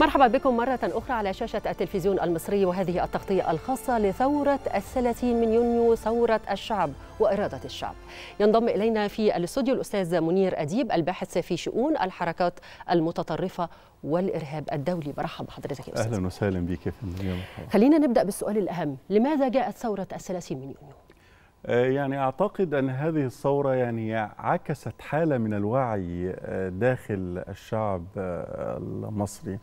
مرحبا بكم مرة أخرى على شاشة التلفزيون المصري وهذه التغطية الخاصة لثورة الثلاثين من يونيو ثورة الشعب وإرادة الشعب ينضم إلينا في الاستوديو الأستاذ منير أديب الباحث في شؤون الحركات المتطرفة والإرهاب الدولي برحب بحضرتك يا أستاذ أهلا وسهلا بك يا فندم خلينا نبدأ بالسؤال الأهم لماذا جاءت ثورة الثلاثين من يونيو؟ آه، يعني أعتقد أن هذه الثورة يعني عكست حالة من الوعي آه، داخل الشعب آه، المصري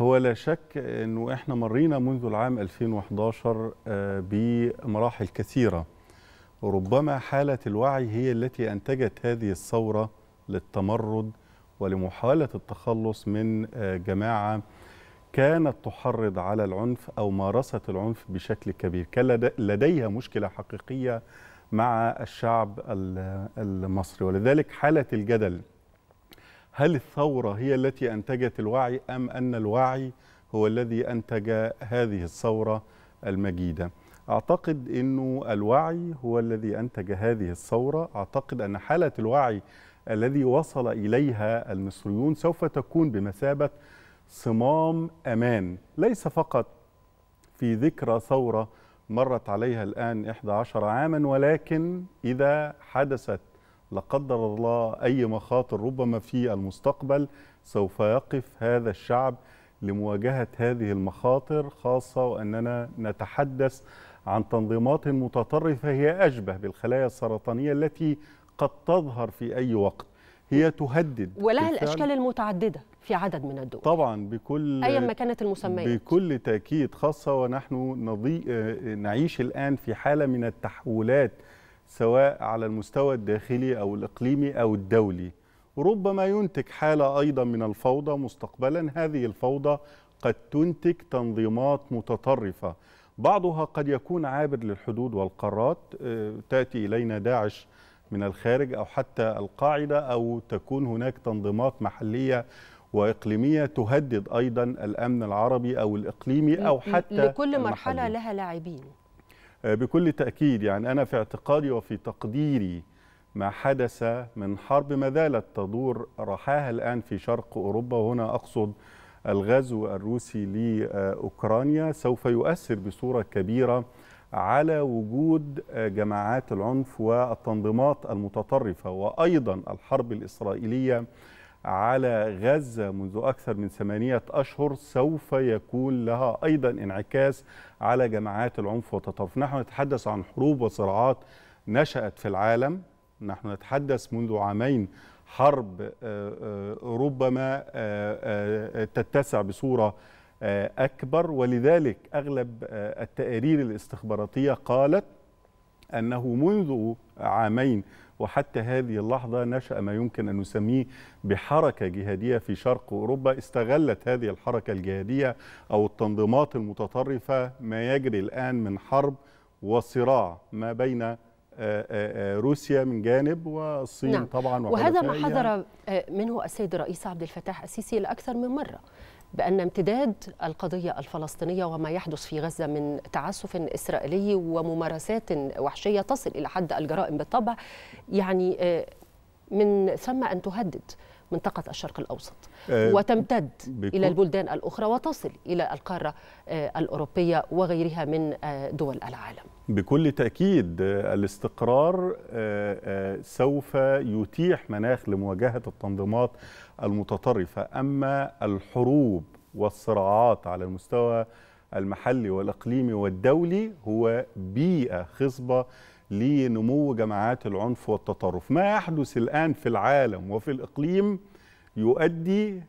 هو لا شك انه احنا مرينا منذ العام 2011 آه، بمراحل كثيره ربما حاله الوعي هي التي انتجت هذه الثوره للتمرد ولمحاوله التخلص من آه، جماعه كانت تحرض على العنف او مارست العنف بشكل كبير كان لديها مشكله حقيقيه مع الشعب المصري ولذلك حاله الجدل هل الثورة هي التي أنتجت الوعي أم أن الوعي هو الذي أنتج هذه الثورة المجيدة أعتقد أنه الوعي هو الذي أنتج هذه الثورة أعتقد أن حالة الوعي الذي وصل إليها المصريون سوف تكون بمثابة صمام أمان ليس فقط في ذكرى ثورة مرت عليها الآن 11 عاما ولكن إذا حدثت لا قدر الله أي مخاطر ربما في المستقبل سوف يقف هذا الشعب لمواجهة هذه المخاطر خاصة وأننا نتحدث عن تنظيمات متطرفة هي أشبه بالخلايا السرطانية التي قد تظهر في أي وقت هي تهدد ولها الأشكال المتعددة في عدد من الدول طبعا بكل أيا ما كانت المسميات بكل تأكيد خاصة ونحن نعيش الآن في حالة من التحولات سواء على المستوى الداخلي أو الإقليمي أو الدولي ربما ينتج حالة أيضا من الفوضى مستقبلا هذه الفوضى قد تنتج تنظيمات متطرفة بعضها قد يكون عابر للحدود والقارات آه، تأتي إلينا داعش من الخارج أو حتى القاعدة أو تكون هناك تنظيمات محلية وإقليمية تهدد أيضا الأمن العربي أو الإقليمي أو حتى لكل مرحلة المحلية. لها لاعبين آه، بكل تأكيد يعني أنا في اعتقادي وفي تقديري ما حدث من حرب ما زالت تدور رحاها الآن في شرق أوروبا وهنا أقصد الغزو الروسي لأوكرانيا سوف يؤثر بصورة كبيرة على وجود آه، جماعات العنف والتنظيمات المتطرفة وأيضا الحرب الإسرائيلية على غزة منذ أكثر من ثمانية أشهر سوف يكون لها أيضا انعكاس على جماعات العنف والتطرف نحن نتحدث عن حروب وصراعات نشأت في العالم نحن نتحدث منذ عامين حرب آه، آه، ربما آه، تتسع بصورة أكبر ولذلك أغلب التقارير الاستخباراتية قالت أنه منذ عامين وحتى هذه اللحظة نشأ ما يمكن أن نسميه بحركة جهادية في شرق أوروبا استغلت هذه الحركة الجهادية أو التنظيمات المتطرفة ما يجري الآن من حرب وصراع ما بين آه، آه، آه، روسيا من جانب والصين نعم. طبعا وهذا ما حذر منه السيد الرئيس عبد الفتاح السيسي لأكثر من مرة بأن امتداد القضية الفلسطينية وما يحدث في غزة من تعسف إسرائيلي وممارسات وحشية تصل إلى حد الجرائم بالطبع يعني آه، من ثم أن تهدد منطقة الشرق الأوسط أه وتمتد إلى البلدان الأخرى وتصل إلى القارة آه، الأوروبية وغيرها من آه، دول العالم بكل تأكيد الاستقرار سوف يتيح مناخ لمواجهة التنظيمات المتطرفه اما الحروب والصراعات على المستوى المحلي والاقليمي والدولي هو بيئه خصبه لنمو جماعات العنف والتطرف ما يحدث الان في العالم وفي الاقليم يؤدي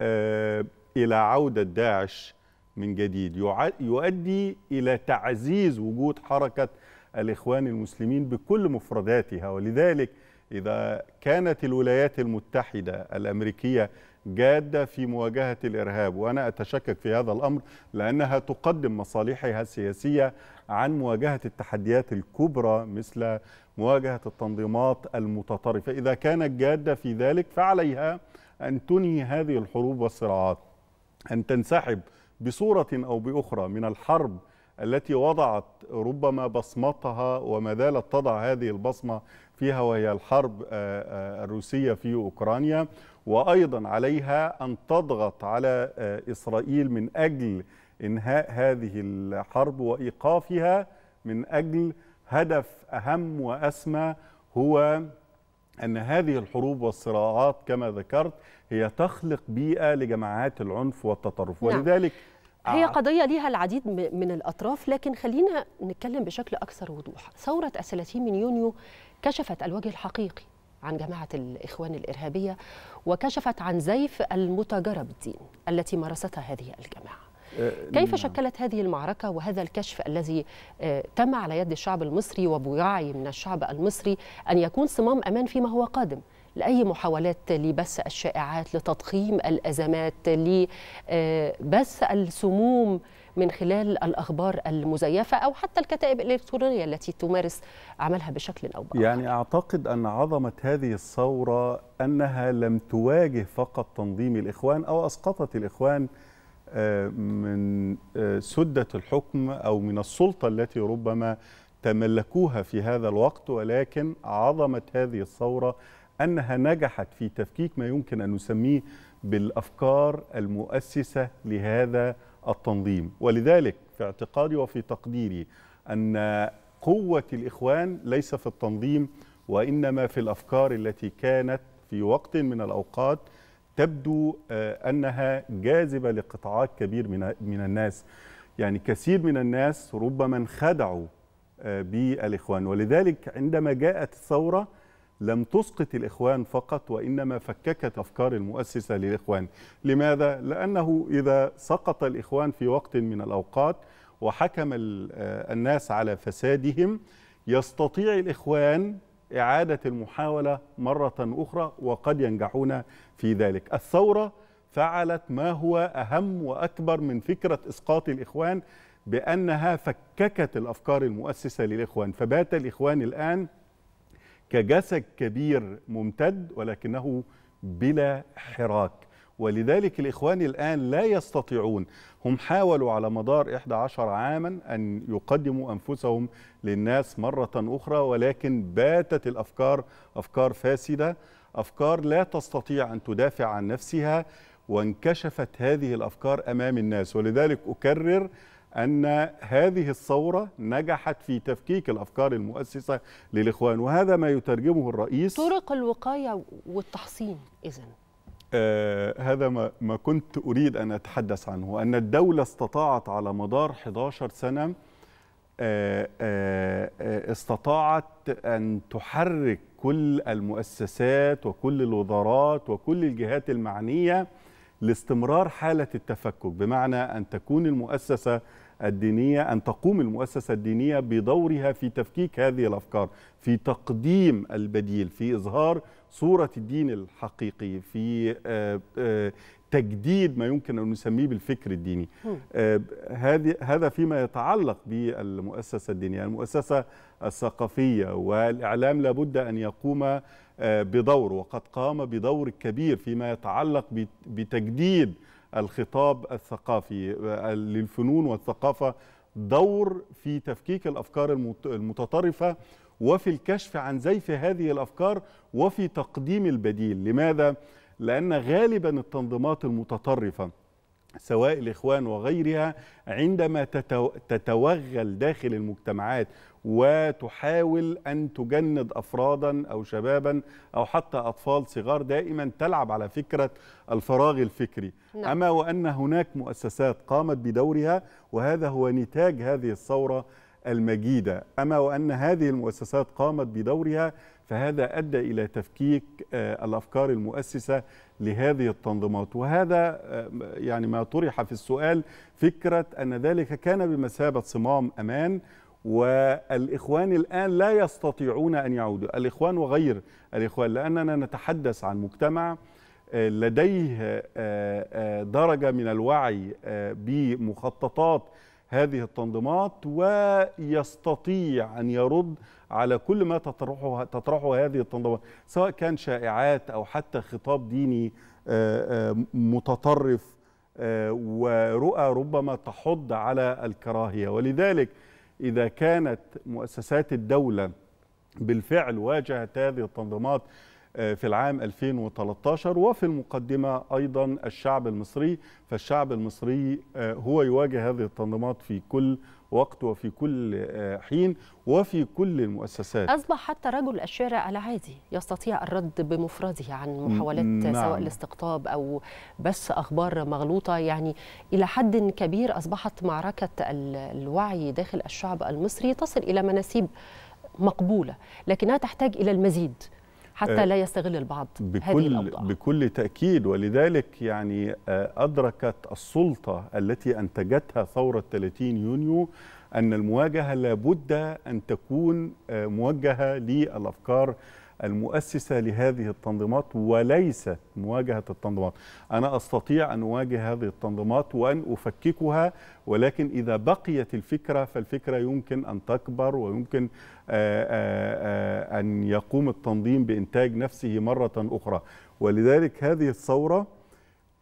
آه، الى عوده داعش من جديد يؤدي الى تعزيز وجود حركه الاخوان المسلمين بكل مفرداتها ولذلك إذا كانت الولايات المتحدة الأمريكية جادة في مواجهة الإرهاب وأنا أتشكك في هذا الأمر لأنها تقدم مصالحها السياسية عن مواجهة التحديات الكبرى مثل مواجهة التنظيمات المتطرفة إذا كانت جادة في ذلك فعليها أن تنهي هذه الحروب والصراعات أن تنسحب بصورة أو بأخرى من الحرب التي وضعت ربما بصمتها وما زالت تضع هذه البصمة فيها وهي الحرب آه، آه، الروسية في أوكرانيا وأيضا عليها أن تضغط على آه، إسرائيل من أجل إنهاء هذه الحرب وإيقافها من أجل هدف أهم وأسمى هو أن هذه الحروب والصراعات كما ذكرت هي تخلق بيئة لجماعات العنف والتطرف نعم. ولذلك هي قضية ليها العديد من الأطراف لكن خلينا نتكلم بشكل أكثر وضوح ثورة 30 من يونيو كشفت الوجه الحقيقي عن جماعة الإخوان الإرهابية وكشفت عن زيف المتجرة بالدين التي مارستها هذه الجماعة أه، كيف نعم. شكلت هذه المعركة وهذا الكشف الذي أه، تم على يد الشعب المصري وبوعي من الشعب المصري أن يكون صمام أمان فيما هو قادم لأي محاولات لبث الشائعات لتضخيم الأزمات لبث السموم من خلال الأخبار المزيفة أو حتى الكتائب الإلكترونية التي تمارس عملها بشكل أو بآخر يعني أعتقد أن عظمة هذه الثورة أنها لم تواجه فقط تنظيم الإخوان أو أسقطت الإخوان آه، من آه، سدة الحكم أو من السلطة التي ربما تملكوها في هذا الوقت ولكن عظمة هذه الثورة أنها نجحت في تفكيك ما يمكن أن نسميه بالأفكار المؤسسة لهذا التنظيم ولذلك في اعتقادي وفي تقديري أن قوة الإخوان ليس في التنظيم وإنما في الأفكار التي كانت في وقت من الأوقات تبدو آه، أنها جاذبة لقطاعات كبير من الناس يعني كثير من الناس ربما انخدعوا آه، بالإخوان ولذلك عندما جاءت الثورة لم تسقط الإخوان فقط وإنما فككت أفكار المؤسسة للإخوان لماذا؟ لأنه إذا سقط الإخوان في وقت من الأوقات وحكم آه، الناس على فسادهم يستطيع الإخوان إعادة المحاولة مرة أخرى وقد ينجحون في ذلك الثورة فعلت ما هو أهم وأكبر من فكرة إسقاط الإخوان بأنها فككت الأفكار المؤسسة للإخوان فبات الإخوان الآن كجسد كبير ممتد ولكنه بلا حراك ولذلك الإخوان الآن لا يستطيعون هم حاولوا على مدار 11 عاما أن يقدموا أنفسهم للناس مرة أخرى ولكن باتت الأفكار أفكار فاسدة أفكار لا تستطيع أن تدافع عن نفسها وانكشفت هذه الأفكار أمام الناس ولذلك أكرر أن هذه الثورة نجحت في تفكيك الأفكار المؤسسة للإخوان وهذا ما يترجمه الرئيس طرق الوقاية والتحصين إذن آه هذا ما, ما كنت أريد أن أتحدث عنه أن الدولة استطاعت على مدار 11 سنة آه،, آه آه استطاعت أن تحرك كل المؤسسات وكل الوزارات وكل الجهات المعنية لاستمرار حالة التفكك بمعنى أن تكون المؤسسة الدينية أن تقوم المؤسسة الدينية بدورها في تفكيك هذه الأفكار في تقديم البديل في إظهار صورة الدين الحقيقي في آه، آه، تجديد ما يمكن أن نسميه بالفكر الديني آه، هذه هذا فيما يتعلق بالمؤسسة الدينية المؤسسة الثقافية والإعلام لابد أن يقوم بدور وقد قام بدور كبير فيما يتعلق بتجديد الخطاب الثقافي آه، للفنون والثقافة دور في تفكيك الأفكار المتطرفة وفي الكشف عن زيف هذه الأفكار وفي تقديم البديل لماذا؟ لأن غالبا التنظيمات المتطرفة سواء الإخوان وغيرها عندما تتوغل داخل المجتمعات وتحاول أن تجند أفرادا أو شبابا أو حتى أطفال صغار دائما تلعب على فكرة الفراغ الفكري نعم. أما وأن هناك مؤسسات قامت بدورها وهذا هو نتاج هذه الثورة المجيدة أما وأن هذه المؤسسات قامت بدورها فهذا أدى إلى تفكيك آه، الأفكار المؤسسة لهذه التنظيمات وهذا آه، يعني ما طرح في السؤال فكرة أن ذلك كان بمثابة صمام أمان والإخوان الآن لا يستطيعون أن يعودوا الإخوان وغير الإخوان لأننا نتحدث عن مجتمع آه، لديه درجة من الوعي بمخططات هذه التنظيمات ويستطيع أن يرد على كل ما تطرحه تطرحه هذه التنظيمات سواء كان شائعات او حتى خطاب ديني آه، آه، متطرف آه، ورؤى ربما تحض على الكراهيه ولذلك اذا كانت مؤسسات الدوله بالفعل واجهت هذه التنظيمات آه، في العام 2013 وفي المقدمة أيضا الشعب المصري فالشعب المصري آه، هو يواجه هذه التنظيمات في كل وقت وفي كل آه، حين وفي كل المؤسسات أصبح حتى رجل الشارع العادي يستطيع الرد بمفرده عن محاولات نعم. سواء الاستقطاب أو بس أخبار مغلوطة يعني إلى حد كبير أصبحت معركة الوعي داخل الشعب المصري تصل إلى مناسيب مقبولة لكنها تحتاج إلى المزيد حتى آه، لا يستغل البعض بكل هذه بكل تأكيد ولذلك يعني آه، أدركت السلطة التي أنتجتها ثورة 30 يونيو أن المواجهة لابد أن تكون آه، موجهة للأفكار المؤسسة لهذه التنظيمات وليس مواجهة التنظيمات أنا أستطيع أن أواجه هذه التنظيمات وأن أفككها ولكن إذا بقيت الفكرة فالفكرة يمكن أن تكبر ويمكن آه، آه، آه، أن يقوم التنظيم بإنتاج نفسه مرة أخرى ولذلك هذه الثورة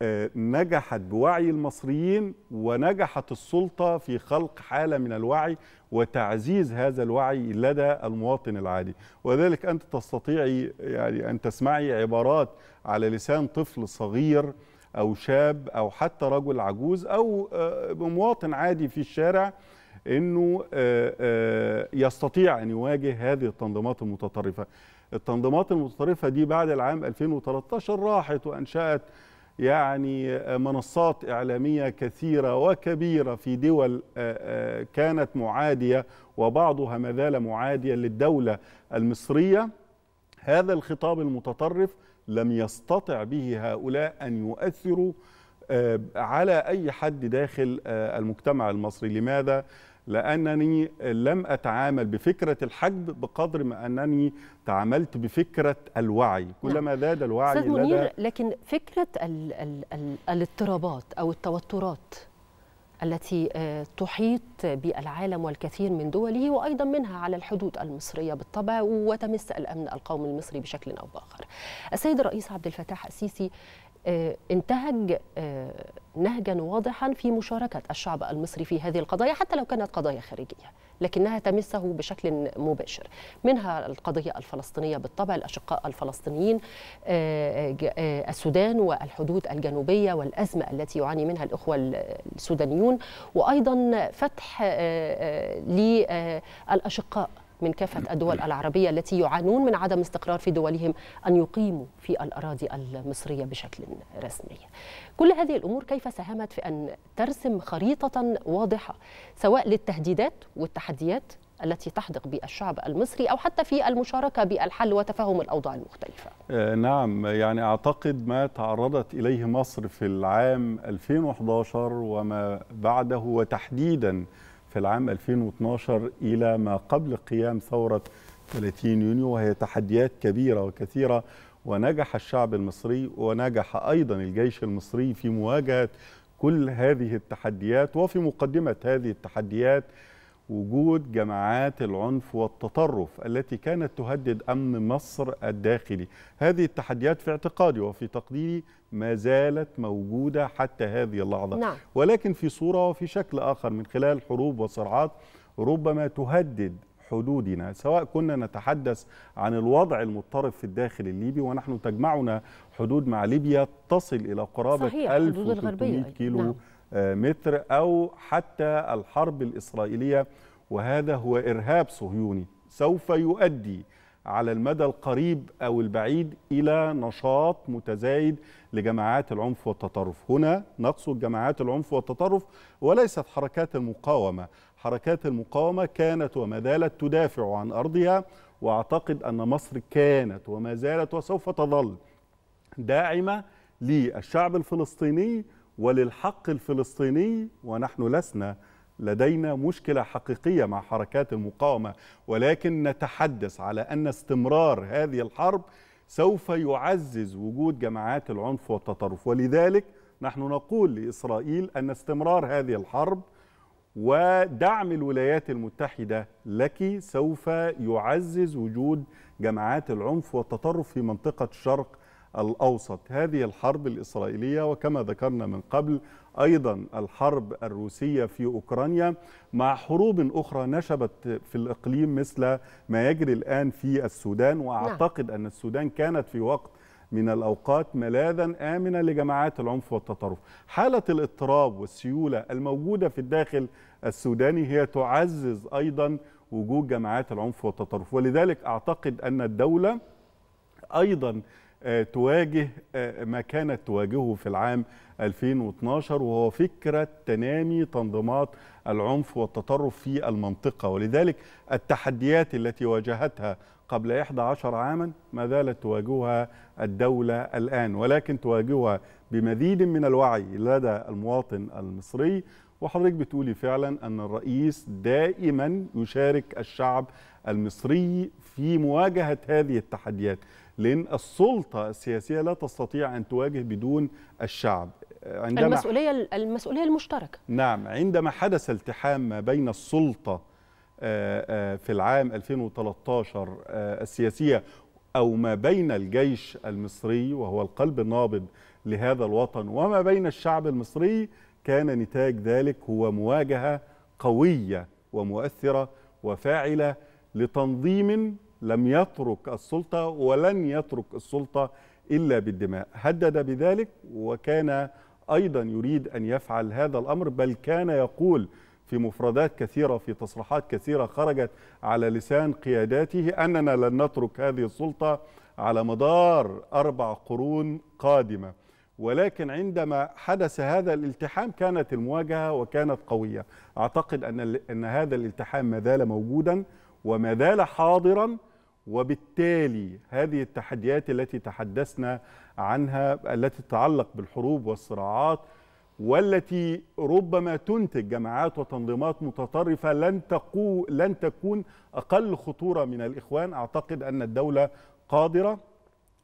آه، نجحت بوعي المصريين ونجحت السلطة في خلق حالة من الوعي وتعزيز هذا الوعي لدى المواطن العادي وذلك أنت تستطيعي يعني أن تسمعي عبارات على لسان طفل صغير أو شاب أو حتى رجل عجوز أو آه، مواطن عادي في الشارع أنه آه، يستطيع أن يواجه هذه التنظيمات المتطرفة التنظيمات المتطرفة دي بعد العام 2013 راحت وأنشأت يعني آه، منصات إعلامية كثيرة وكبيرة في دول آه، آه، كانت معادية وبعضها ما زال معاديا للدولة المصرية هذا الخطاب المتطرف لم يستطع به هؤلاء أن يؤثروا على أي حد داخل المجتمع المصري لماذا؟ لأنني لم أتعامل بفكرة الحجب بقدر ما أنني تعاملت بفكرة الوعي نعم. كلما زاد الوعي أستاذ منير لكن فكرة الـ الـ الاضطرابات أو التوترات التي آه، تحيط بالعالم والكثير من دوله وايضا منها على الحدود المصريه بالطبع وتمس الامن القومي المصري بشكل او باخر. السيد الرئيس عبد الفتاح السيسي آه، انتهج آه، نهجا واضحا في مشاركة الشعب المصري في هذه القضايا حتى لو كانت قضايا خارجية لكنها تمسه بشكل مباشر منها القضية الفلسطينية بالطبع الأشقاء الفلسطينيين آه، السودان والحدود الجنوبية والأزمة التي يعاني منها الإخوة السودانيون وأيضا فتح للأشقاء من كافة الدول العربية التي يعانون من عدم استقرار في دولهم أن يقيموا في الأراضي المصرية بشكل رسمي كل هذه الأمور كيف ساهمت في أن ترسم خريطة واضحة سواء للتهديدات والتحديات التي تحدق بالشعب المصري او حتى في المشاركه بالحل وتفهم الاوضاع المختلفه. آه، نعم يعني اعتقد ما تعرضت اليه مصر في العام 2011 وما بعده وتحديدا في العام 2012 إلى ما قبل قيام ثورة 30 يونيو وهي تحديات كبيرة وكثيرة ونجح الشعب المصري ونجح أيضا الجيش المصري في مواجهة كل هذه التحديات وفي مقدمة هذه التحديات وجود جماعات العنف والتطرف التي كانت تهدد امن مصر الداخلي هذه التحديات في اعتقادي وفي تقديري ما زالت موجوده حتى هذه اللحظه نعم. ولكن في صوره وفي شكل اخر من خلال حروب وصراعات ربما تهدد حدودنا سواء كنا نتحدث عن الوضع المضطرب في الداخل الليبي ونحن تجمعنا حدود مع ليبيا تصل إلى قرابة 1300 كيلو نعم. متر أو حتى الحرب الإسرائيلية وهذا هو إرهاب صهيوني سوف يؤدي على المدى القريب أو البعيد إلى نشاط متزايد لجماعات العنف والتطرف هنا نقصد جماعات العنف والتطرف وليست حركات المقاومة حركات المقاومة كانت وما زالت تدافع عن أرضها وأعتقد أن مصر كانت وما زالت وسوف تظل داعمة للشعب الفلسطيني وللحق الفلسطيني ونحن لسنا لدينا مشكلة حقيقية مع حركات المقاومة ولكن نتحدث على أن استمرار هذه الحرب سوف يعزز وجود جماعات العنف والتطرف ولذلك نحن نقول لإسرائيل أن استمرار هذه الحرب ودعم الولايات المتحدة لك سوف يعزز وجود جماعات العنف والتطرف في منطقة شرق الأوسط هذه الحرب الإسرائيلية وكما ذكرنا من قبل أيضا الحرب الروسية في أوكرانيا مع حروب أخرى نشبت في الإقليم مثل ما يجري الآن في السودان نعم. وأعتقد أن السودان كانت في وقت من الأوقات ملاذا آمنا لجماعات العنف والتطرف حالة الاضطراب والسيولة الموجودة في الداخل السوداني هي تعزز أيضا وجود جماعات العنف والتطرف ولذلك أعتقد أن الدولة أيضا آه، تواجه آه، ما كانت تواجهه في العام 2012 وهو فكرة تنامي تنظيمات العنف والتطرف في المنطقة ولذلك التحديات التي واجهتها قبل 11 عاما ما زالت تواجهها الدولة الآن ولكن تواجهها بمزيد من الوعي لدى المواطن المصري وحضرتك بتقولي فعلا أن الرئيس دائما يشارك الشعب المصري في مواجهة هذه التحديات لأن السلطة السياسية لا تستطيع أن تواجه بدون الشعب آه، عندما المسؤولية المسؤولية المشتركة نعم عندما حدث التحام ما بين السلطة آه، آه، في العام 2013 السياسية أو ما بين الجيش المصري وهو القلب النابض لهذا الوطن وما بين الشعب المصري كان نتاج ذلك هو مواجهة قوية ومؤثرة وفاعلة لتنظيم لم يترك السلطة ولن يترك السلطة إلا بالدماء هدد بذلك وكان أيضا يريد أن يفعل هذا الأمر بل كان يقول في مفردات كثيرة في تصريحات كثيرة خرجت على لسان قياداته أننا لن نترك هذه السلطة على مدار أربع قرون قادمة ولكن عندما حدث هذا الالتحام كانت المواجهة وكانت قوية أعتقد أن, أن هذا الالتحام ما زال موجودا وما زال حاضرا وبالتالي هذه التحديات التي تحدثنا عنها التي تتعلق بالحروب والصراعات والتي ربما تنتج جماعات وتنظيمات متطرفه لن تقو لن تكون اقل خطوره من الاخوان اعتقد ان الدوله قادره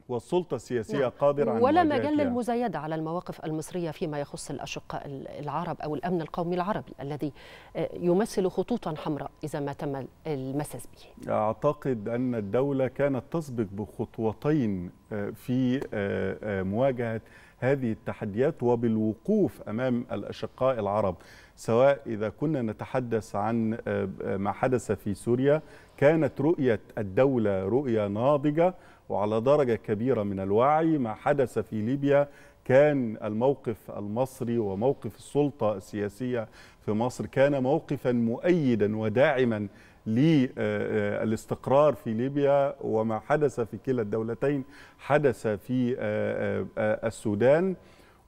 والسلطة السياسية نعم. قادرة على ولا مجال للمزايدة على المواقف المصرية فيما يخص الأشقاء العرب أو الأمن القومي العربي الذي آه، يمثل خطوطا حمراء إذا ما تم المساس به أعتقد أن الدولة كانت تسبق بخطوتين آه، في آه، مواجهة هذه التحديات وبالوقوف أمام الأشقاء العرب سواء إذا كنا نتحدث عن ما حدث في سوريا كانت رؤية الدولة رؤية ناضجة وعلى درجة كبيرة من الوعي ما حدث في ليبيا كان الموقف المصري وموقف السلطة السياسية في مصر كان موقفا مؤيدا وداعما للاستقرار في ليبيا وما حدث في كلا الدولتين حدث في السودان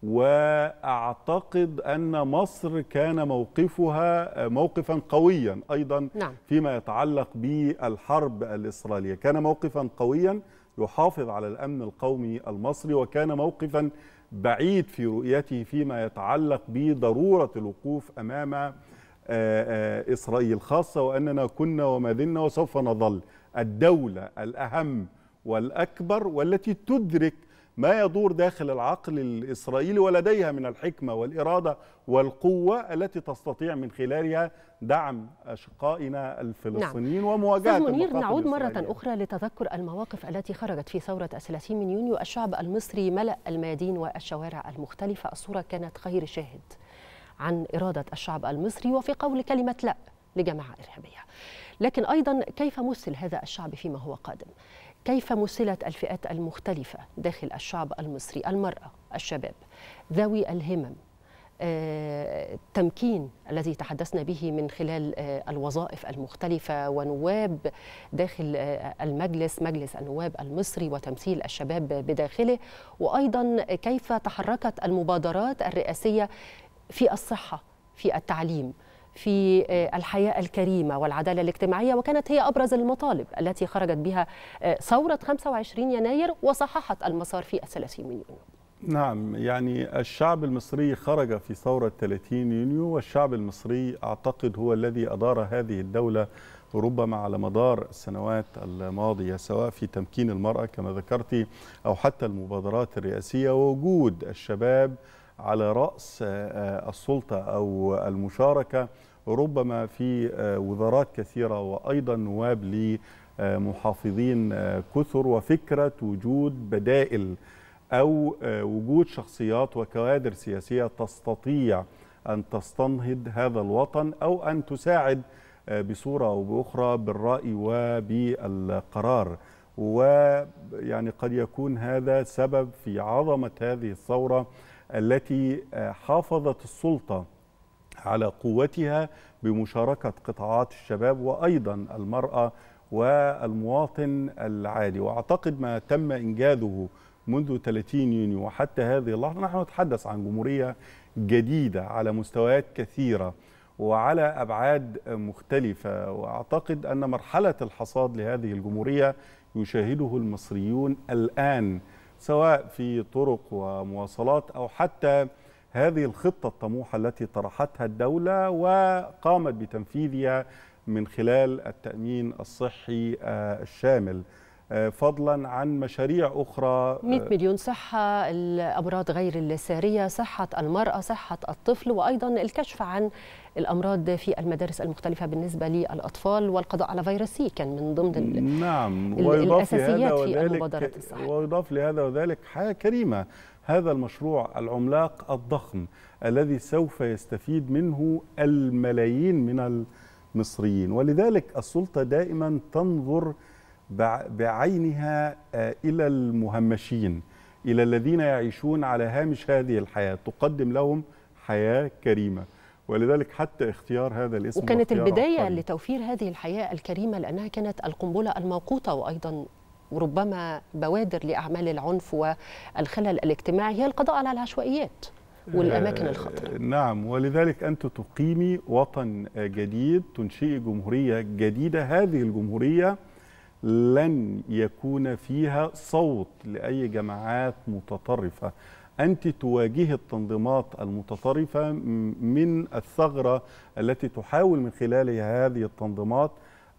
واعتقد ان مصر كان موقفها موقفا قويا ايضا نعم. فيما يتعلق بالحرب الاسرائيليه كان موقفا قويا يحافظ على الأمن القومي المصري وكان موقفا بعيد في رؤيته فيما يتعلق بضرورة الوقوف أمام آه، آه، إسرائيل خاصة وأننا كنا وما زلنا وسوف نظل الدولة الأهم والأكبر والتي تدرك ما يدور داخل العقل الإسرائيلي ولديها من الحكمة والإرادة والقوة التي تستطيع من خلالها دعم أشقائنا الفلسطينيين نعم. ومواجهة منير نعود مرة أخرى لتذكر المواقف التي خرجت في ثورة 30 من يونيو الشعب المصري ملأ الميادين والشوارع المختلفة الصورة كانت غير شاهد عن إرادة الشعب المصري وفي قول كلمة لا لجماعة إرهابية لكن أيضا كيف مثل هذا الشعب فيما هو قادم كيف مثلت الفئات المختلفة داخل الشعب المصري المرأة الشباب ذوي الهمم آه، التمكين الذي تحدثنا به من خلال آه، الوظائف المختلفة ونواب داخل آه، المجلس مجلس النواب المصري وتمثيل الشباب بداخله وأيضا كيف تحركت المبادرات الرئاسية في الصحة في التعليم في آه، الحياة الكريمة والعدالة الاجتماعية وكانت هي أبرز المطالب التي خرجت بها آه، ثورة 25 يناير وصححت المسار في الثلاثين من يونيو نعم يعني الشعب المصري خرج في ثورة 30 يونيو والشعب المصري أعتقد هو الذي أدار هذه الدولة ربما على مدار السنوات الماضية سواء في تمكين المرأة كما ذكرتي أو حتى المبادرات الرئاسية ووجود الشباب على رأس آه، آه، السلطة أو المشاركة ربما في آه، وزارات كثيرة وأيضا نواب لمحافظين كثر وفكرة وجود بدائل أو وجود شخصيات وكوادر سياسية تستطيع أن تستنهض هذا الوطن أو أن تساعد بصورة أو بأخرى بالرأي وبالقرار ويعني قد يكون هذا سبب في عظمة هذه الثورة التي آه، حافظت السلطة على قوتها بمشاركة قطاعات الشباب وأيضا المرأة والمواطن العادي وأعتقد ما تم إنجازه منذ 30 يونيو وحتى هذه اللحظة نحن نتحدث عن جمهورية جديدة على مستويات كثيرة وعلى أبعاد مختلفة وأعتقد أن مرحلة الحصاد لهذه الجمهورية يشاهده المصريون الآن سواء في طرق ومواصلات أو حتى هذه الخطة الطموحة التي طرحتها الدولة وقامت بتنفيذها من خلال التأمين الصحي الشامل فضلا عن مشاريع أخرى 100 آه، مليون صحة الأمراض غير الساريه صحة المرأة صحة الطفل وأيضا الكشف عن الأمراض في المدارس المختلفة بالنسبة للأطفال والقضاء على فيروس سي كان من ضمن نعم الأساسيات في المبادرة الصحية ويضاف لهذا وذلك حياة كريمة هذا المشروع العملاق الضخم الذي سوف يستفيد منه الملايين من المصريين ولذلك السلطة دائما تنظر بعينها آه، إلى المهمشين إلى الذين يعيشون على هامش هذه الحياة تقدم لهم حياة كريمة ولذلك حتى اختيار هذا الاسم وكانت البداية عقاري. لتوفير هذه الحياة الكريمة لأنها كانت القنبلة الموقوتة وأيضا ربما بوادر لأعمال العنف والخلل الاجتماعي هي القضاء على العشوائيات والأماكن آه، الخطرة نعم ولذلك أنت تقيمي وطن جديد تنشئي جمهورية جديدة هذه الجمهورية لن يكون فيها صوت لأي جماعات متطرفة أنت تواجهي التنظيمات المتطرفة من الثغرة التي تحاول من خلالها هذه التنظيمات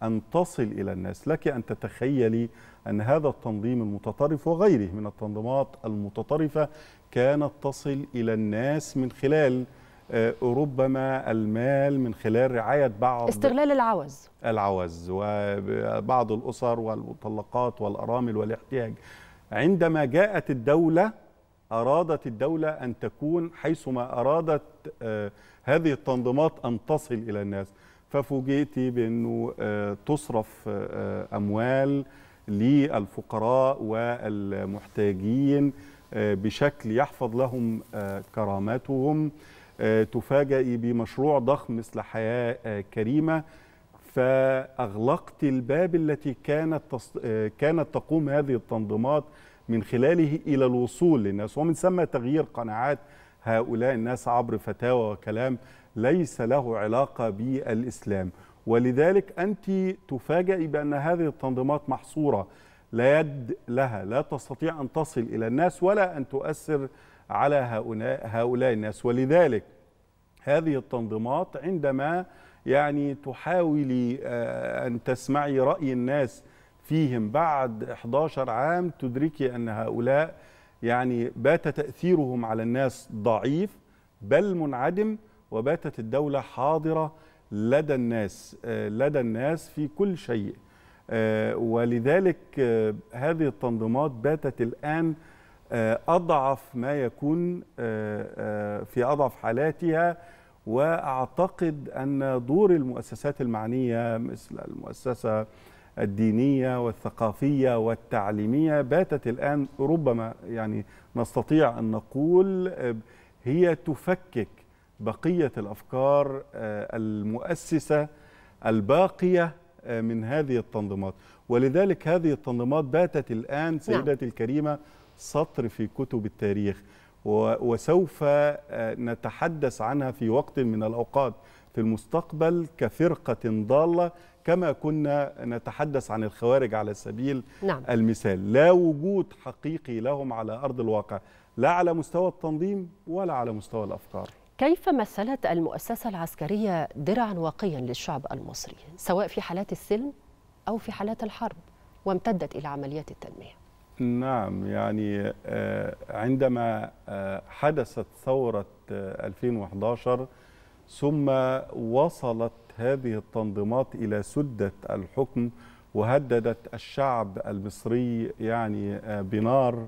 أن تصل إلى الناس لك أن تتخيلي أن هذا التنظيم المتطرف وغيره من التنظيمات المتطرفة كانت تصل إلى الناس من خلال آه، ربما المال من خلال رعاية بعض استغلال العوز العوز وبعض الأسر والمطلقات والأرامل والاحتياج عندما جاءت الدولة أرادت الدولة أن تكون حيثما أرادت آه، هذه التنظيمات أن تصل إلى الناس ففوجئت بأنه آه، تصرف أموال للفقراء والمحتاجين بشكل يحفظ لهم كرامتهم آه، تفاجئي بمشروع ضخم مثل حياة آه، كريمة فأغلقت الباب التي كانت تص... آه، كانت تقوم هذه التنظيمات من خلاله إلى الوصول للناس ومن ثم تغيير قناعات هؤلاء الناس عبر فتاوى وكلام ليس له علاقة بالإسلام ولذلك أنت تفاجئي بأن هذه التنظيمات محصورة لا يد لها لا تستطيع أن تصل إلى الناس ولا أن تؤثر على هؤلاء الناس ولذلك هذه التنظيمات عندما يعني تحاولي آه، أن تسمعي رأي الناس فيهم بعد 11 عام تدركي أن هؤلاء يعني بات تأثيرهم على الناس ضعيف بل منعدم وباتت الدولة حاضرة لدى الناس آه، لدى الناس في كل شيء آه، ولذلك هذه التنظيمات باتت الآن آه، أضعف ما يكون آه، آه، في أضعف حالاتها وأعتقد أن دور المؤسسات المعنية مثل المؤسسة الدينية والثقافية والتعليمية باتت الآن ربما يعني نستطيع أن نقول هي تفكك بقية الأفكار المؤسسة الباقية من هذه التنظيمات ولذلك هذه التنظيمات باتت الآن نعم. سيدتي الكريمة سطر في كتب التاريخ وسوف آه، نتحدث عنها في وقت من الأوقات في المستقبل كفرقة ضالة كما كنا نتحدث عن الخوارج على سبيل نعم. المثال لا وجود حقيقي لهم على أرض الواقع لا على مستوى التنظيم ولا على مستوى الأفكار كيف مثلت المؤسسة العسكرية درعا واقيا للشعب المصري سواء في حالات السلم أو في حالات الحرب وامتدت إلى عمليات التنمية نعم يعني آه، عندما آه، حدثت ثورة 2011 آه، ثم وصلت هذه التنظيمات إلى سدة الحكم وهددت الشعب المصري يعني بنار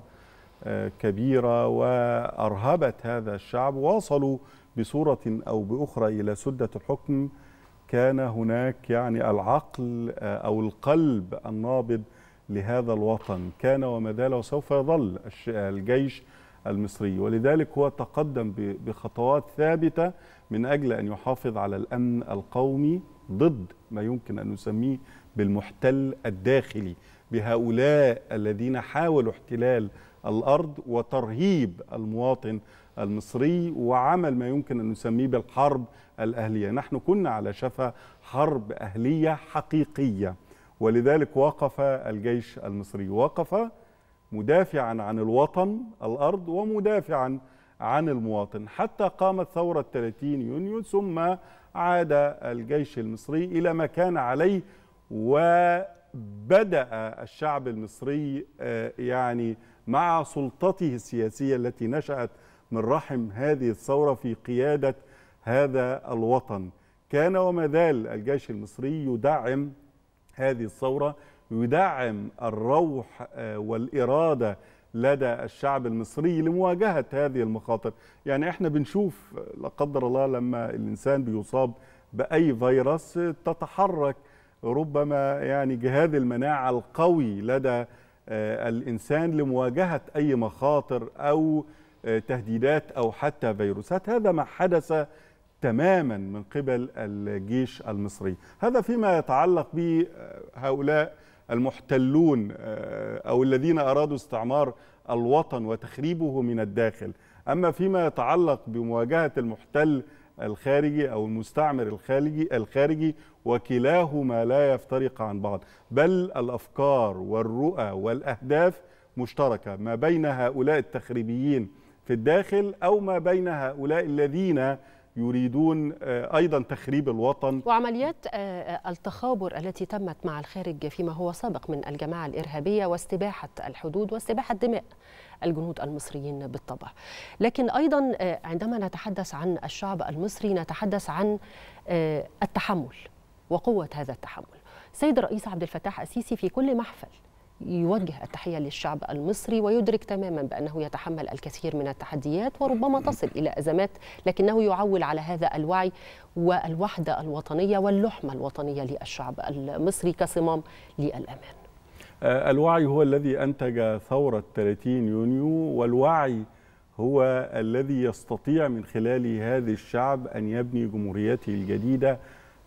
كبيرة وأرهبت هذا الشعب وصلوا بصورة أو بأخرى إلى سدة الحكم كان هناك يعني العقل أو القلب النابض لهذا الوطن كان وما زال وسوف يظل الجيش المصري ولذلك هو تقدم بخطوات ثابتة من أجل أن يحافظ على الأمن القومي ضد ما يمكن أن نسميه بالمحتل الداخلي بهؤلاء الذين حاولوا احتلال الأرض وترهيب المواطن المصري وعمل ما يمكن أن نسميه بالحرب الأهلية نحن كنا على شفا حرب أهلية حقيقية ولذلك وقف الجيش المصري وقف مدافعا عن الوطن الأرض ومدافعا عن المواطن حتى قامت ثورة 30 يونيو ثم عاد الجيش المصري إلى ما كان عليه وبدأ الشعب المصري آه، يعني مع سلطته السياسية التي نشأت من رحم هذه الثورة في قيادة هذا الوطن كان وما زال الجيش المصري يدعم هذه الثورة يدعم الروح آه، والإرادة لدى الشعب المصري لمواجهة هذه المخاطر يعني احنا بنشوف آه، لا قدر الله لما الإنسان بيصاب بأي فيروس آه، تتحرك ربما يعني جهاز المناعة القوي لدى الإنسان لمواجهة أي مخاطر أو تهديدات أو حتى فيروسات هذا ما حدث تماما من قبل الجيش المصري هذا فيما يتعلق بهؤلاء المحتلون آه، أو الذين أرادوا استعمار الوطن وتخريبه من الداخل أما فيما يتعلق بمواجهة المحتل الخارجي أو المستعمر الخارجي الخارجي وكلاهما لا يفترق عن بعض بل الأفكار والرؤى والأهداف مشتركة ما بين هؤلاء التخريبيين في الداخل أو ما بين هؤلاء الذين يريدون آه، ايضا تخريب الوطن وعمليات آه، آه، التخابر التي تمت مع الخارج فيما هو سابق من الجماعه الارهابيه واستباحه الحدود واستباحه دماء الجنود المصريين بالطبع لكن ايضا عندما نتحدث عن الشعب المصري نتحدث عن التحمل وقوه هذا التحمل سيد الرئيس عبد الفتاح السيسي في كل محفل يوجه التحية للشعب المصري ويدرك تماما بأنه يتحمل الكثير من التحديات وربما تصل إلى أزمات لكنه يعول على هذا الوعي والوحدة الوطنية واللحمة الوطنية للشعب المصري كصمام للأمان آه، الوعي هو الذي أنتج ثورة 30 يونيو والوعي هو الذي يستطيع من خلال هذا الشعب أن يبني جمهوريته الجديدة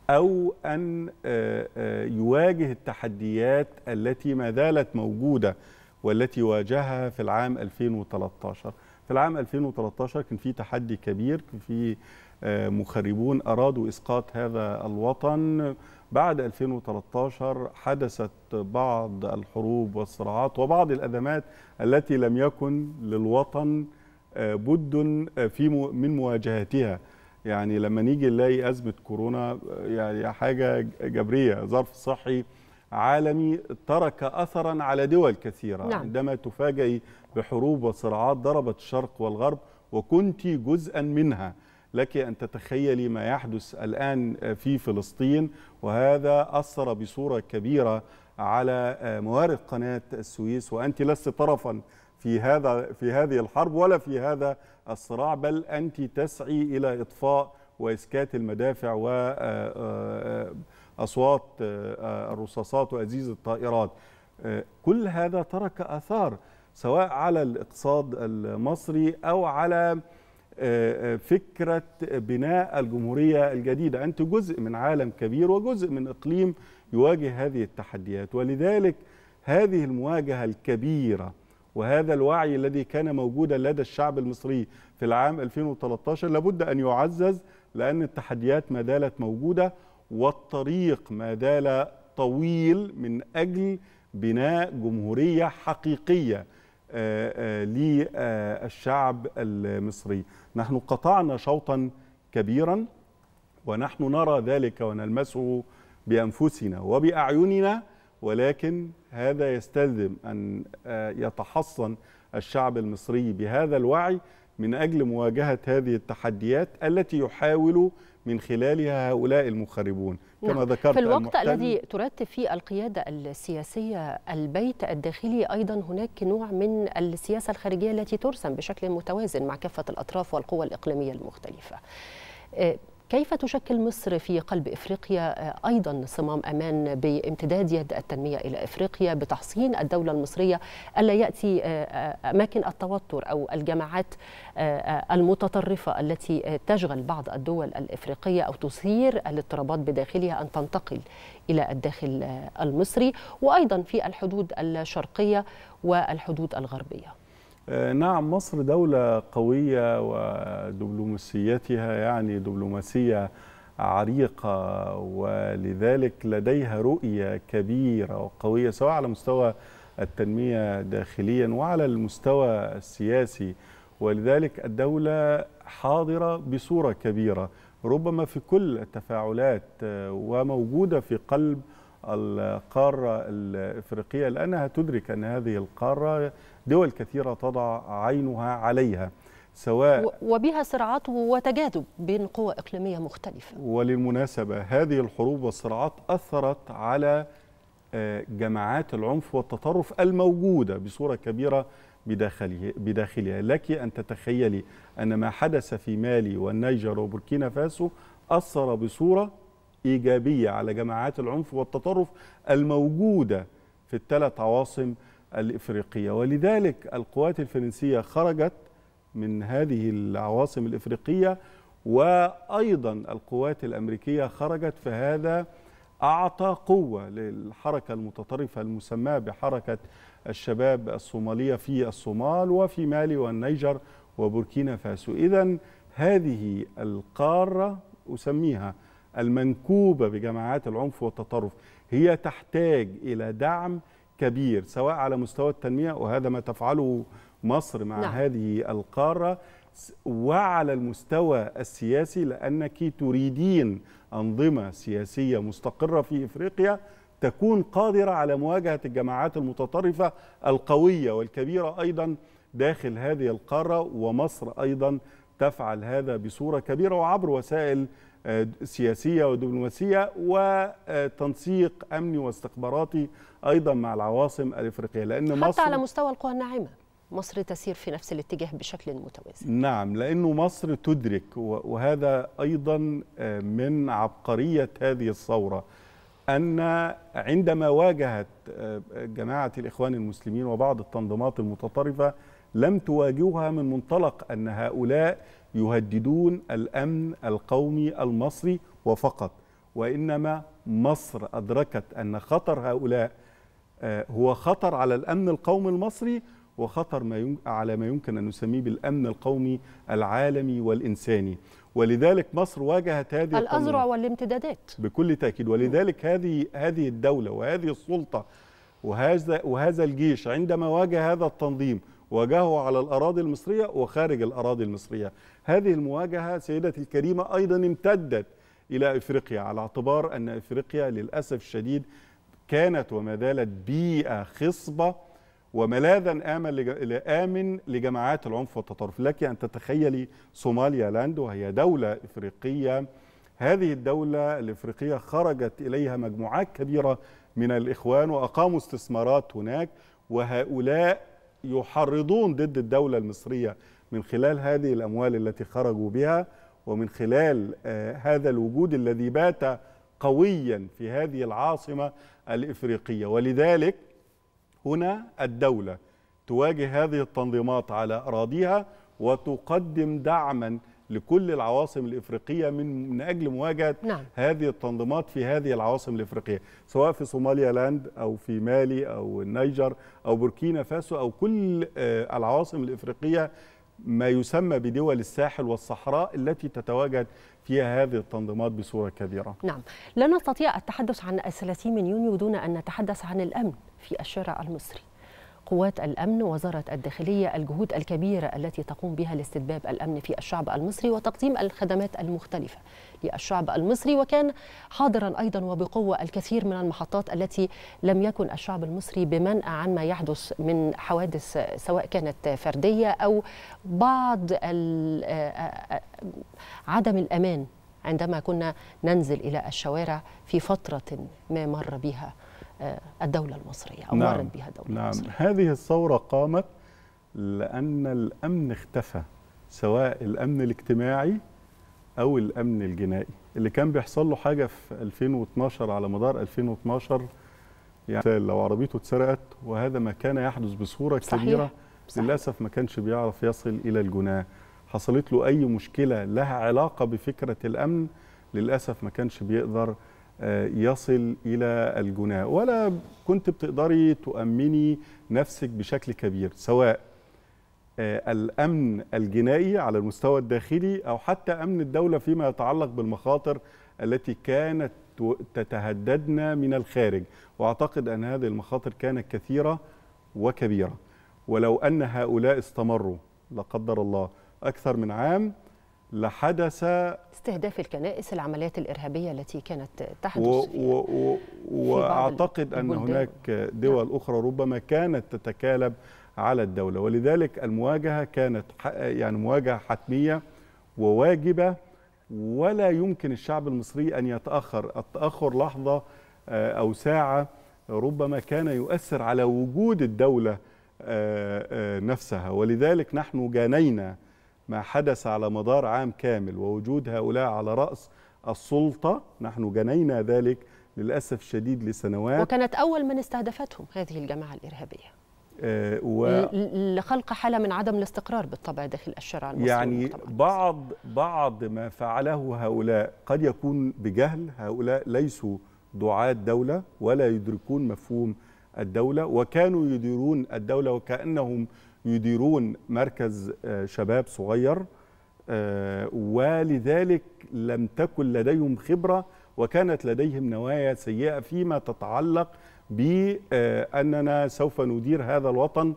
أو أن آه، آه، يواجه التحديات التي ما زالت موجودة والتي واجهها في العام 2013 في العام 2013 كان في تحدي كبير كان في آه، مخربون أرادوا إسقاط هذا الوطن بعد 2013 حدثت بعض الحروب والصراعات وبعض الأزمات التي لم يكن للوطن بد في من مواجهتها يعني لما نيجي نلاقي ازمه كورونا يعني حاجه جبريه ظرف صحي عالمي ترك اثرا على دول كثيره نعم. عندما تفاجئي بحروب وصراعات ضربت الشرق والغرب وكنت جزءا منها لك ان تتخيلي ما يحدث الان في فلسطين وهذا اثر بصوره كبيره على موارد قناه السويس وانت لست طرفا في هذا في هذه الحرب ولا في هذا الصراع بل أنت تسعي إلى إطفاء وإسكات المدافع وأصوات آه، آه، آه، الرصاصات وأزيز الطائرات كل هذا ترك آثار سواء على الاقتصاد المصري أو على فكرة بناء الجمهورية الجديدة أنت جزء من عالم كبير وجزء من إقليم يواجه هذه التحديات ولذلك هذه المواجهة الكبيرة وهذا الوعي الذي كان موجودا لدى الشعب المصري في العام 2013 لابد أن يعزز لأن التحديات ما زالت موجودة والطريق ما زال طويل من أجل بناء جمهورية حقيقية آه، آه، للشعب المصري نحن قطعنا شوطا كبيرا ونحن نرى ذلك ونلمسه بأنفسنا وبأعيننا ولكن هذا يستلزم أن آه، يتحصن الشعب المصري بهذا الوعي من أجل مواجهة هذه التحديات التي يحاول من خلالها هؤلاء المخربون نعم. كما ذكرت في الوقت الذي ترتب فيه القيادة السياسية البيت الداخلي أيضا هناك نوع من السياسة الخارجية التي ترسم بشكل متوازن مع كافة الأطراف والقوى الإقليمية المختلفة آه، كيف تشكل مصر في قلب افريقيا آه، ايضا صمام امان بامتداد يد التنميه الى افريقيا بتحصين الدوله المصريه الا ياتي آه، آه، اماكن التوتر او الجماعات المتطرفه التي تشغل بعض الدول الافريقيه او تثير الاضطرابات بداخلها ان تنتقل الى الداخل المصري وايضا في الحدود الشرقيه والحدود الغربيه آه، نعم مصر دولة قوية ودبلوماسيتها يعني دبلوماسية عريقة ولذلك لديها رؤية كبيرة وقوية سواء على مستوى التنمية داخليا وعلى المستوى السياسي ولذلك الدولة حاضرة بصورة كبيرة ربما في كل التفاعلات آه، وموجودة في قلب القارة الإفريقية لأنها تدرك أن هذه القارة دول كثيرة تضع عينها عليها سواء وبها صراعات وتجاذب بين قوى إقليمية مختلفة وللمناسبة هذه الحروب والصراعات أثرت على آه، جماعات العنف والتطرف الموجودة بصورة كبيرة بداخله بداخلها لك أن تتخيلي أن ما حدث في مالي والنيجر وبوركينا فاسو أثر بصورة إيجابية على جماعات العنف والتطرف الموجودة في الثلاث عواصم الإفريقية ولذلك القوات الفرنسية خرجت من هذه العواصم الإفريقية وأيضا القوات الأمريكية خرجت فهذا أعطى قوة للحركة المتطرفة المسماة بحركة الشباب الصومالية في الصومال وفي مالي والنيجر وبوركينا فاسو إذا هذه القارة أسميها المنكوبة بجماعات العنف والتطرف هي تحتاج إلى دعم كبير سواء على مستوى التنمية وهذا ما تفعله مصر مع نعم. هذه القارة وعلى المستوى السياسي لأنك تريدين أنظمة سياسية مستقرة في إفريقيا تكون قادرة على مواجهة الجماعات المتطرفة القوية والكبيرة أيضا داخل هذه القارة ومصر أيضا تفعل هذا بصورة كبيرة وعبر وسائل آه، سياسية ودبلوماسية وتنسيق أمني واستخباراتي ايضا مع العواصم الافريقيه لان حتى مصر على مستوى القوى الناعمه مصر تسير في نفس الاتجاه بشكل متوازن نعم لأنه مصر تدرك وهذا أيضا آه، من عبقرية هذه الثورة أن عندما واجهت آه، جماعة الإخوان المسلمين وبعض التنظيمات المتطرفة لم تواجهها من منطلق أن هؤلاء يهددون الأمن القومي المصري وفقط وإنما مصر أدركت أن خطر هؤلاء آه، هو خطر على الأمن القومي المصري وخطر ما على ما يمكن أن نسميه بالأمن القومي العالمي والإنساني ولذلك مصر واجهت هذه الأذرع والامتدادات بكل تأكيد ولذلك هذه هذه الدولة وهذه السلطة وهذا وهذا الجيش عندما واجه هذا التنظيم واجهه على الأراضي المصرية وخارج الأراضي المصرية هذه المواجهة سيدتي الكريمة أيضا امتدت إلى إفريقيا على اعتبار أن إفريقيا للأسف الشديد كانت وما زالت بيئة خصبة وملاذا آمن آمن لجماعات العنف والتطرف لك أن تتخيلي صوماليا لاند وهي دولة إفريقية هذه الدولة الإفريقية خرجت إليها مجموعات كبيرة من الإخوان وأقاموا استثمارات هناك وهؤلاء يحرضون ضد الدولة المصرية من خلال هذه الأموال التي خرجوا بها ومن خلال آه، هذا الوجود الذي بات قويا في هذه العاصمة الإفريقية ولذلك هنا الدولة تواجه هذه التنظيمات على أراضيها وتقدم دعما لكل العواصم الإفريقية من, من أجل مواجهة نعم. هذه التنظيمات في هذه العواصم الإفريقية سواء في صوماليا لاند أو في مالي أو النيجر أو بوركينا فاسو أو كل آه، العواصم الإفريقية ما يسمى بدول الساحل والصحراء التي تتواجد فيها هذه التنظيمات بصورة كبيرة نعم لا نستطيع التحدث عن الثلاثين من يونيو دون أن نتحدث عن الأمن في الشارع المصري قوات الأمن وزارة الداخلية الجهود الكبيرة التي تقوم بها لاستتباب الأمن في الشعب المصري وتقديم الخدمات المختلفة للشعب المصري وكان حاضرا أيضا وبقوة الكثير من المحطات التي لم يكن الشعب المصري بمنأى عن ما يحدث من حوادث سواء كانت فردية أو بعض آه، آه، عدم الأمان عندما كنا ننزل إلى الشوارع في فترة ما مر بها آه، الدولة المصرية أو نعم مرت بها الدولة نعم المصرية هذه الثورة قامت لأن الأمن اختفى سواء الأمن الاجتماعي أو الأمن الجنائي اللي كان بيحصل له حاجة في 2012 على مدار 2012 يعني لو عربيته اتسرقت وهذا ما كان يحدث بصورة صحيح. كبيرة صحيح. للأسف ما كانش بيعرف يصل إلى الجناه حصلت له أي مشكلة لها علاقة بفكرة الأمن للأسف ما كانش بيقدر آه، يصل الى الجناه ولا كنت بتقدري تؤمني نفسك بشكل كبير سواء آه، الامن الجنائي على المستوى الداخلي او حتى امن الدوله فيما يتعلق بالمخاطر التي كانت تتهددنا من الخارج واعتقد ان هذه المخاطر كانت كثيره وكبيره ولو ان هؤلاء استمروا لا قدر الله اكثر من عام لحدث استهداف الكنائس العمليات الإرهابية التي كانت تحدث و و و وأعتقد أن هناك نعم. دول أخرى ربما كانت تتكالب على الدولة ولذلك المواجهة كانت يعني مواجهة حتمية وواجبة ولا يمكن الشعب المصري أن يتأخر التأخر لحظة آه، أو ساعة ربما كان يؤثر على وجود الدولة آه، آه، نفسها ولذلك نحن جانينا ما حدث على مدار عام كامل ووجود هؤلاء على رأس السلطة نحن جنينا ذلك للأسف الشديد لسنوات وكانت أول من استهدفتهم هذه الجماعة الإرهابية آه و... لخلق حالة من عدم الاستقرار بالطبع داخل الشارع المصري يعني بعض بعض ما فعله هؤلاء قد يكون بجهل هؤلاء ليسوا دعاة دولة ولا يدركون مفهوم الدولة وكانوا يديرون الدولة وكأنهم يديرون مركز آه، شباب صغير آه، ولذلك لم تكن لديهم خبرة وكانت لديهم نوايا سيئة فيما تتعلق بأننا آه، سوف ندير هذا الوطن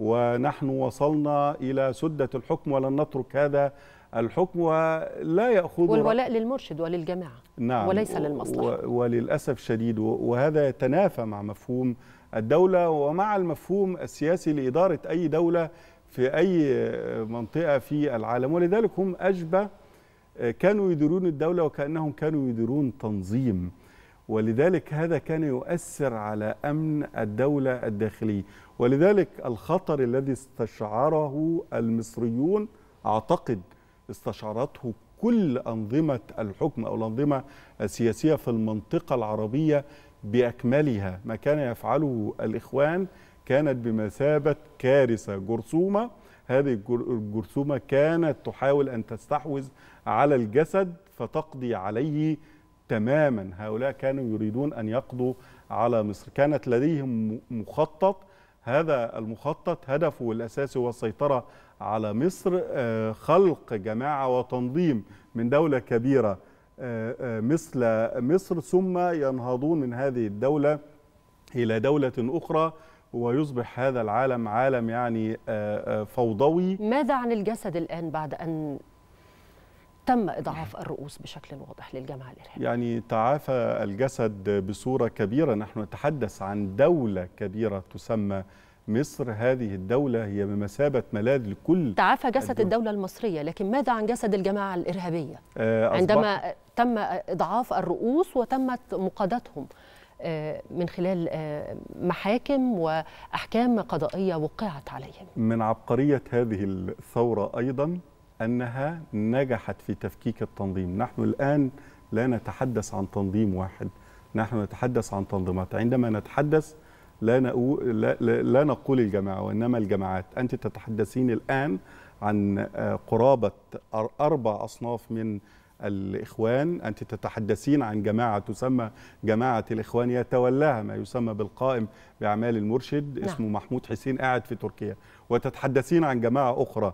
ونحن وصلنا إلى سدة الحكم ولن نترك هذا الحكم ولا يأخذ والولاء للمرشد وللجماعة نعم وليس للمصلحة وللأسف شديد وهذا يتنافى مع مفهوم الدولة ومع المفهوم السياسي لإدارة أي دولة في أي منطقة في العالم ولذلك هم أشبه كانوا يديرون الدولة وكأنهم كانوا يديرون تنظيم ولذلك هذا كان يؤثر على أمن الدولة الداخلي ولذلك الخطر الذي استشعره المصريون أعتقد استشعرته كل أنظمة الحكم أو الأنظمة السياسية في المنطقة العربية باكملها ما كان يفعله الاخوان كانت بمثابه كارثه جرثومه هذه الجرثومه كانت تحاول ان تستحوذ على الجسد فتقضي عليه تماما هؤلاء كانوا يريدون ان يقضوا على مصر كانت لديهم مخطط هذا المخطط هدفه الاساسي هو السيطره على مصر آه، خلق جماعه وتنظيم من دوله كبيره مثل مصر ثم ينهضون من هذه الدولة إلى دولة أخرى ويصبح هذا العالم عالم يعني آه، آه، فوضوي ماذا عن الجسد الآن بعد أن تم إضعاف الرؤوس بشكل واضح للجماعة الإرهابية يعني تعافى الجسد بصورة كبيرة نحن نتحدث عن دولة كبيرة تسمى مصر هذه الدولة هي بمثابة ملاذ لكل تعافى جسد الدولة, الدولة المصرية لكن ماذا عن جسد الجماعة الإرهابية آه، أصبح عندما تم إضعاف الرؤوس وتمت مقادتهم آه، من خلال آه، محاكم وأحكام قضائية وقعت عليهم من عبقرية هذه الثورة أيضا أنها نجحت في تفكيك التنظيم نحن الآن لا نتحدث عن تنظيم واحد نحن نتحدث عن تنظيمات عندما نتحدث لا, نقول لا, لا نقول الجماعة وإنما الجماعات أنت تتحدثين الآن عن آه، قرابة أربع أصناف من الإخوان أنت تتحدثين عن جماعة تسمى جماعة الإخوان يتولاها ما يسمى بالقائم بأعمال المرشد نعم. اسمه محمود حسين قاعد في تركيا وتتحدثين عن جماعة أخرى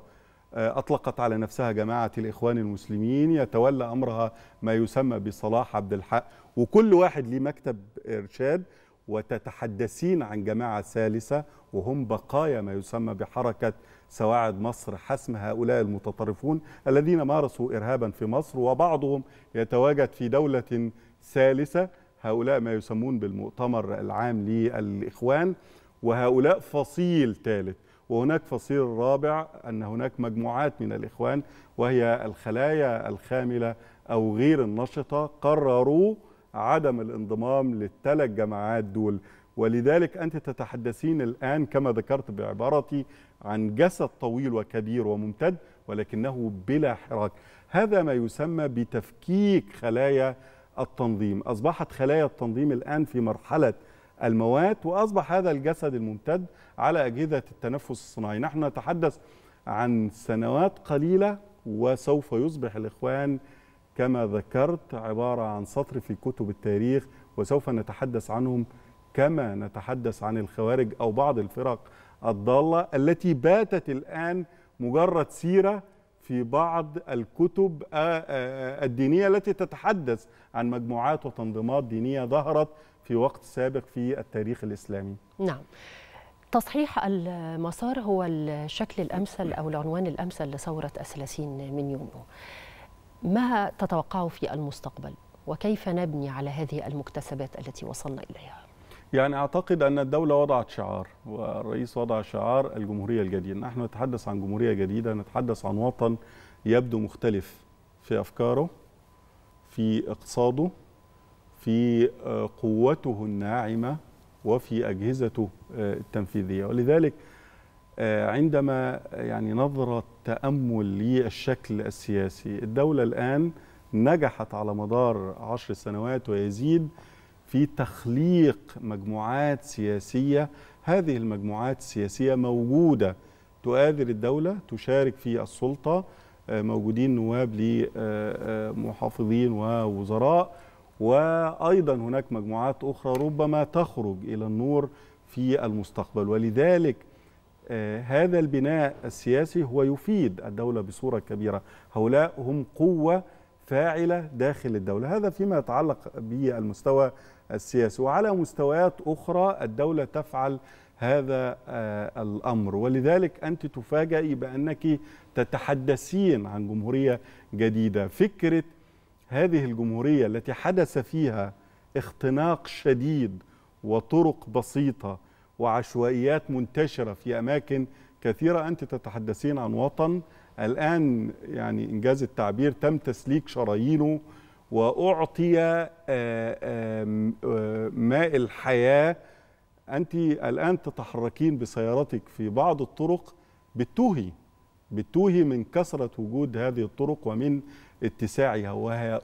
آه، أطلقت على نفسها جماعة الإخوان المسلمين يتولى أمرها ما يسمى بصلاح عبد الحق وكل واحد ليه مكتب إرشاد وتتحدثين عن جماعة ثالثة وهم بقايا ما يسمى بحركة سواعد مصر حسم هؤلاء المتطرفون الذين مارسوا إرهابا في مصر وبعضهم يتواجد في دولة ثالثة هؤلاء ما يسمون بالمؤتمر العام للإخوان وهؤلاء فصيل ثالث وهناك فصيل رابع أن هناك مجموعات من الإخوان وهي الخلايا الخاملة أو غير النشطة قرروا عدم الانضمام للثلاث جماعات دول ولذلك أنت تتحدثين الآن كما ذكرت بعبارتي عن جسد طويل وكبير وممتد ولكنه بلا حراك هذا ما يسمى بتفكيك خلايا التنظيم أصبحت خلايا التنظيم الآن في مرحلة الموات وأصبح هذا الجسد الممتد على أجهزة التنفس الصناعي نحن نتحدث عن سنوات قليلة وسوف يصبح الإخوان كما ذكرت عبارة عن سطر في كتب التاريخ وسوف نتحدث عنهم كما نتحدث عن الخوارج أو بعض الفرق الضالة التي باتت الآن مجرد سيرة في بعض الكتب آه، آه، آه، الدينية التي تتحدث عن مجموعات وتنظيمات دينية ظهرت في وقت سابق في التاريخ الإسلامي نعم تصحيح المسار هو الشكل الأمثل أو العنوان الأمثل لثورة الثلاثين من يونيو ما تتوقعه في المستقبل وكيف نبني على هذه المكتسبات التي وصلنا إليها؟ يعني أعتقد أن الدولة وضعت شعار والرئيس وضع شعار الجمهورية الجديدة نحن نتحدث عن جمهورية جديدة نتحدث عن وطن يبدو مختلف في أفكاره في اقتصاده في آه، قوته الناعمة وفي أجهزته آه، التنفيذية ولذلك آه، عندما يعني نظرة تأمل للشكل السياسي الدولة الآن نجحت على مدار عشر سنوات ويزيد في تخليق مجموعات سياسية هذه المجموعات السياسية موجودة تؤازر الدولة تشارك في السلطة آه، موجودين نواب لمحافظين آه، ووزراء وأيضا هناك مجموعات أخرى ربما تخرج إلى النور في المستقبل ولذلك آه، هذا البناء السياسي هو يفيد الدولة بصورة كبيرة هؤلاء هم قوة فاعلة داخل الدولة هذا فيما يتعلق بالمستوى السياسي وعلى مستويات أخرى الدولة تفعل هذا آه، الأمر ولذلك أنت تفاجئي بأنك تتحدثين عن جمهورية جديدة فكرة هذه الجمهورية التي حدث فيها اختناق شديد وطرق بسيطة وعشوائيات منتشرة في أماكن كثيرة أنت تتحدثين عن وطن الآن يعني إنجاز التعبير تم تسليك شرايينه وأعطي آه، آه، آه، ماء الحياة أنت الآن تتحركين بسيارتك في بعض الطرق بتوهي بتوهي من كثرة وجود هذه الطرق ومن اتساعها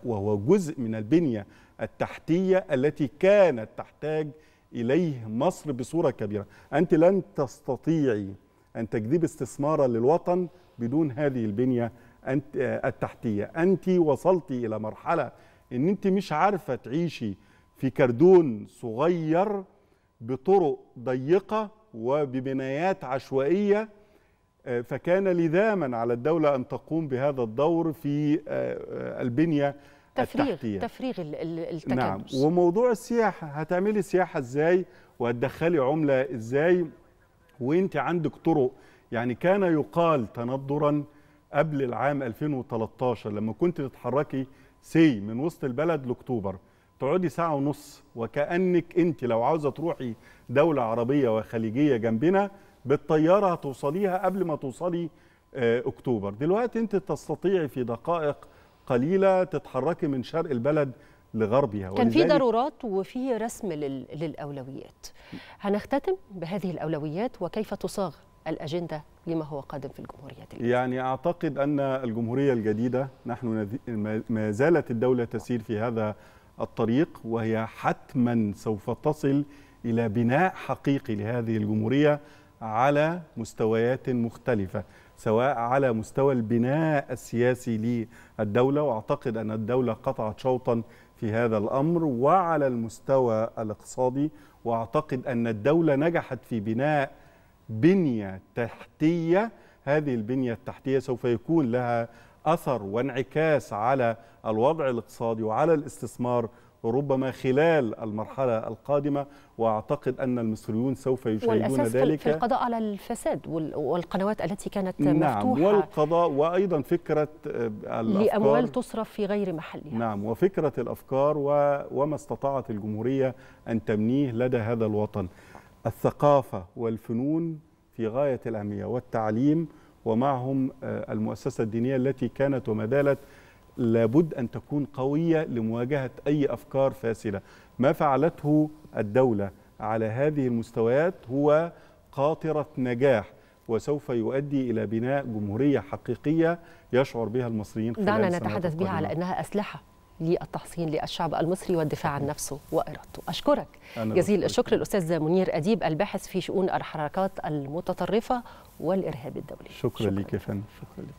وهو جزء من البنية التحتية التي كانت تحتاج إليه مصر بصورة كبيرة أنت لن تستطيعي أن تجذب استثمارا للوطن بدون هذه البنية آه، التحتية أنت وصلتي إلى مرحلة أن أنت مش عارفة تعيشي في كردون صغير بطرق ضيقة وببنايات عشوائية آه، فكان لذاما على الدولة أن تقوم بهذا الدور في آه، البنية تفريغ التحتية. تفريغ التكدس نعم وموضوع السياحه هتعملي سياحه ازاي وهتدخلي عمله ازاي وانت عندك طرق يعني كان يقال تندرا قبل العام 2013 لما كنت تتحركي سي من وسط البلد لاكتوبر تقعدي ساعه ونص وكانك انت لو عاوزه تروحي دوله عربيه وخليجيه جنبنا بالطياره هتوصليها قبل ما توصلي آه، اكتوبر دلوقتي انت تستطيعي في دقائق قليله تتحركي من شرق البلد لغربها كان في ضرورات وفي رسم لل... للاولويات هنختتم بهذه الاولويات وكيف تصاغ الاجنده لما هو قادم في الجمهوريه الجديدة. يعني اعتقد ان الجمهوريه الجديده نحن ما زالت الدوله تسير في هذا الطريق وهي حتما سوف تصل الى بناء حقيقي لهذه الجمهوريه على مستويات مختلفه سواء على مستوى البناء السياسي للدولة وأعتقد أن الدولة قطعت شوطا في هذا الأمر وعلى المستوى الاقتصادي وأعتقد أن الدولة نجحت في بناء بنية تحتية هذه البنية التحتية سوف يكون لها أثر وانعكاس على الوضع الاقتصادي وعلى الاستثمار ربما خلال المرحلة القادمة وأعتقد أن المصريون سوف يشاهدون والأساس ذلك في القضاء على الفساد والقنوات التي كانت نعم مفتوحة والقضاء وأيضا فكرة آه، الأفكار لأموال تصرف في غير محلها نعم وفكرة الأفكار وما استطاعت الجمهورية أن تمنيه لدى هذا الوطن الثقافة والفنون في غاية الأهمية والتعليم ومعهم آه، المؤسسة الدينية التي كانت وما زالت لابد أن تكون قوية لمواجهة أي أفكار فاسدة ما فعلته الدولة على هذه المستويات هو قاطرة نجاح وسوف يؤدي إلى بناء جمهورية حقيقية يشعر بها المصريين خلال دعنا نتحدث بها على أنها أسلحة للتحصين للشعب المصري والدفاع عن نفسه وإرادته أشكرك جزيل الشكر الأستاذ منير أديب الباحث في شؤون الحركات المتطرفة والإرهاب الدولي شكرا, شكرا لك يا فندم شكرا لك